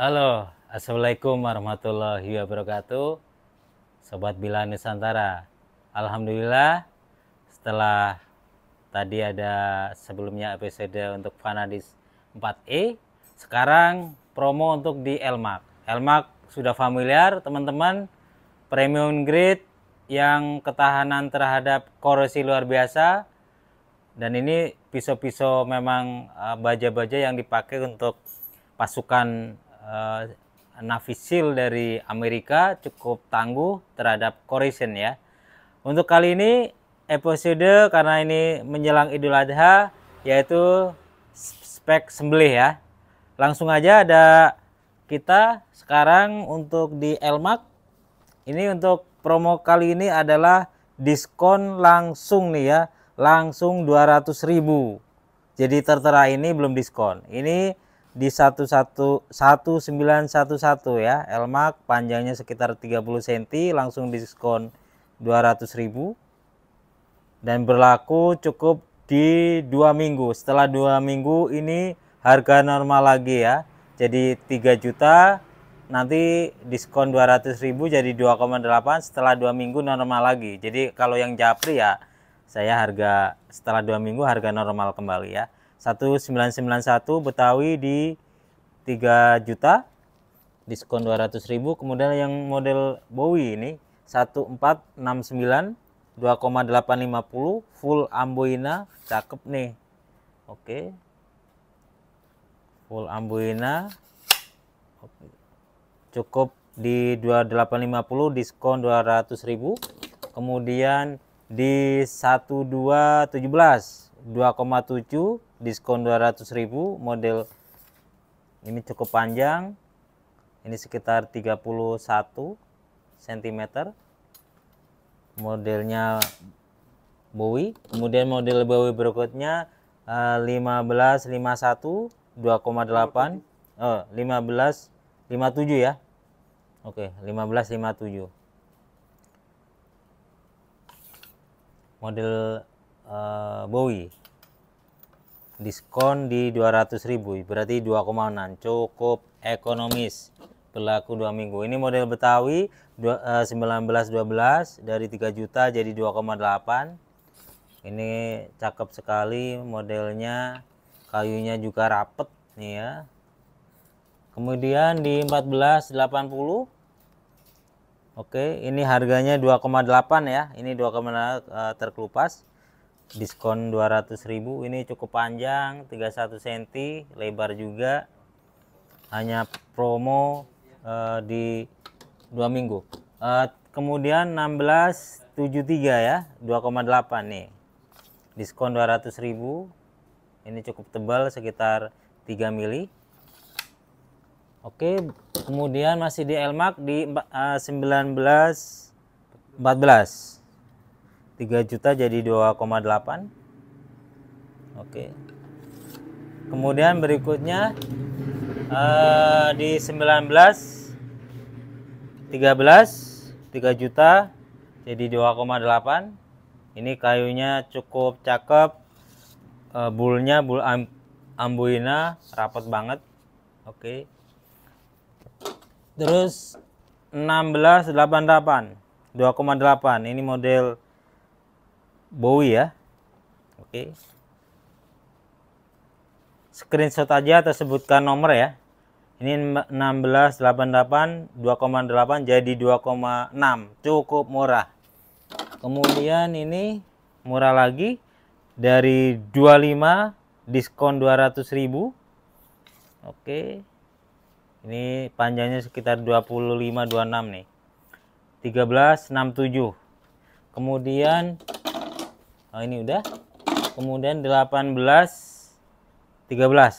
Halo, Assalamualaikum warahmatullahi wabarakatuh Sobat Bila Nusantara Alhamdulillah setelah tadi ada sebelumnya episode untuk Fanadis 4E Sekarang promo untuk di Elmak Elmak sudah familiar teman-teman Premium grade yang ketahanan terhadap korosi luar biasa dan ini pisau-pisau memang eh, baja-baja yang dipakai untuk pasukan uh, eh, Navisil dari Amerika cukup tangguh terhadap correction ya. Untuk kali ini episode karena ini menjelang Idul Adha yaitu spek sembelih ya. Langsung aja ada kita sekarang untuk di Elmak ini untuk promo kali ini adalah diskon langsung nih ya langsung 200.000 jadi tertera ini belum diskon ini di satu 1911 ya Elmak panjangnya sekitar 30 cm langsung diskon 200.000 dan berlaku cukup di dua minggu setelah dua minggu ini harga normal lagi ya jadi 3 juta nanti diskon 200.000 jadi 2,8 setelah dua minggu normal lagi jadi kalau yang japri ya saya harga setelah dua minggu harga normal kembali ya 1991 Betawi di 3 juta diskon 200.000 kemudian yang model Bowie ini 1469 2,850 full ambuina cakep nih oke okay. full ambuina cukup di 2850 diskon 200.000 kemudian di 1217 2,7 diskon 200.000 model ini cukup panjang ini sekitar 31 cm modelnya Bowie kemudian model Bowie berikutnya 1551 2,8 oh, 1557 ya oke okay, 1557 model uh, Bowie diskon di 200.000 berarti 2,6 cukup ekonomis berlaku dua minggu ini model Betawi 1912 eh, dari 3 juta jadi 2,8 ini cakep sekali modelnya kayunya juga rapet nih ya kemudian di 1480 Oke ini harganya 2,8 ya ini 2,8 eh, terkelupas diskon 200.000 ini cukup panjang 31 cm lebar juga hanya promo uh, di dua minggu uh, kemudian 1673 ya 2,8 nih diskon 200.000 ini cukup tebal sekitar 3 mili Oke kemudian masih di Elmak di uh, eh, 1914 3 juta jadi 2,8 Oke. Kemudian berikutnya uh, di 19 13 3 juta jadi 2,8. Ini kayunya cukup cakep. Uh, eh, bulnya bul am, ambuina rapat banget. Oke. Terus 16 88 2,8 ini model Bowie ya. Oke. Okay. Screenshot aja atau sebutkan nomor ya. Ini 1688 2,8 jadi 2,6. Cukup murah. Kemudian ini murah lagi dari 25 diskon 200.000. Oke. Okay. Ini panjangnya sekitar 25 26 nih. 13 67. Kemudian oh ini udah kemudian 18 13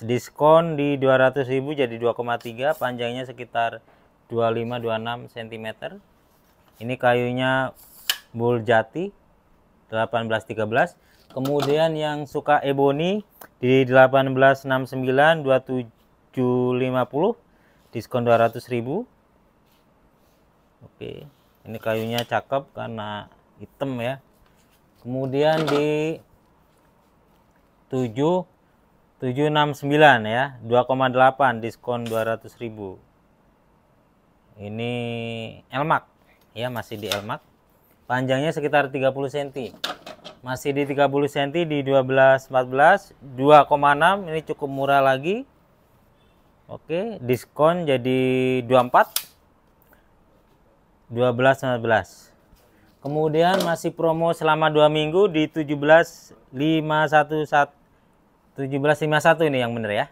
diskon di 200.000 jadi 2,3 panjangnya sekitar 25 26 cm ini kayunya bul jati 1813 kemudian yang suka ebony di 1869 2750 diskon 200.000 oke ini kayunya cakep karena hitam ya kemudian di 7 769 ya 2,8 diskon 200.000 ini elmak ya masih di elmak panjangnya sekitar 30 cm masih di 30 cm di 12 14 2,6 ini cukup murah lagi Oke, diskon jadi 24 12 15. Kemudian masih promo selama dua minggu di 1751 1751 ini yang bener ya.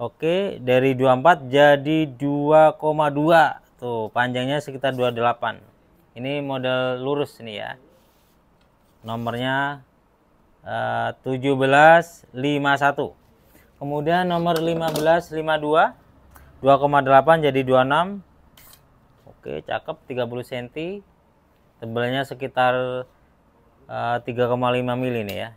Oke, dari 24 jadi 2,2. Tuh, panjangnya sekitar 28. Ini model lurus ini ya. Nomornya eh, uh, 1751. Kemudian nomor 1552 2,8 jadi 26. Oke, cakep 30 cm. Tebalnya sekitar uh, eh, 3,5 mili nih ya.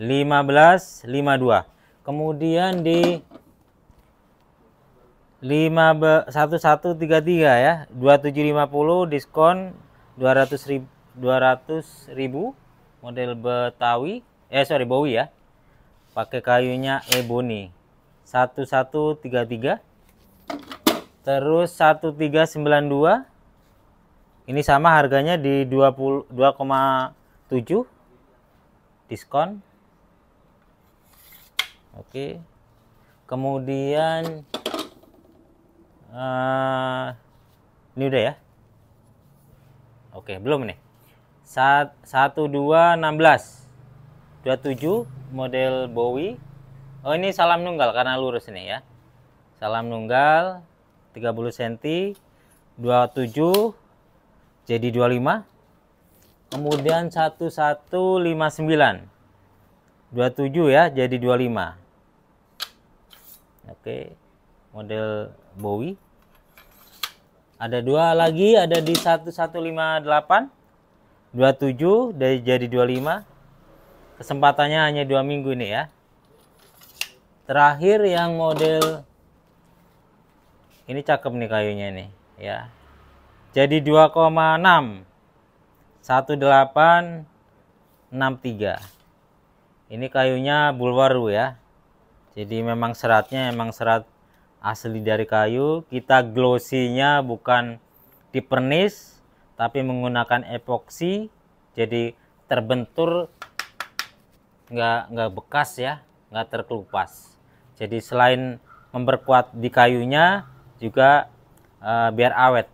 15 52. Kemudian di 1133 ya. 2750 diskon 200 ribu, 200 ribu model Betawi. Eh sorry Bowie ya. Pakai kayunya ebony. 1133 terus 1392 ini sama harganya di 22,7 diskon. Oke. Kemudian uh, ini udah ya. Oke, belum nih. Saat 1216 27 model Bowie. Oh, ini salam nunggal karena lurus nih ya. Salam nunggal 30 cm 27 jadi 25 kemudian 1159 27 ya jadi 25 oke model Bowie ada dua lagi ada di 1158 27 dari jadi 25 kesempatannya hanya dua minggu ini ya terakhir yang model ini cakep nih kayunya nih ya jadi 2,6 1863 ini kayunya bulwaru ya jadi memang seratnya emang serat asli dari kayu kita glossinya bukan dipernis tapi menggunakan epoxy. jadi terbentur nggak nggak bekas ya nggak terkelupas jadi selain memperkuat di kayunya juga uh, biar awet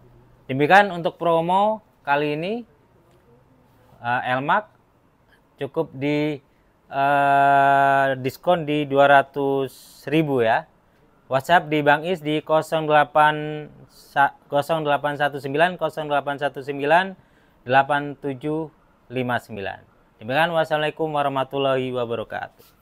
Demikian untuk promo kali ini uh, Elmak cukup di uh, diskon di 200.000 ya. WhatsApp di Bang Is di 08 0819 0819 Demikian wassalamualaikum warahmatullahi wabarakatuh.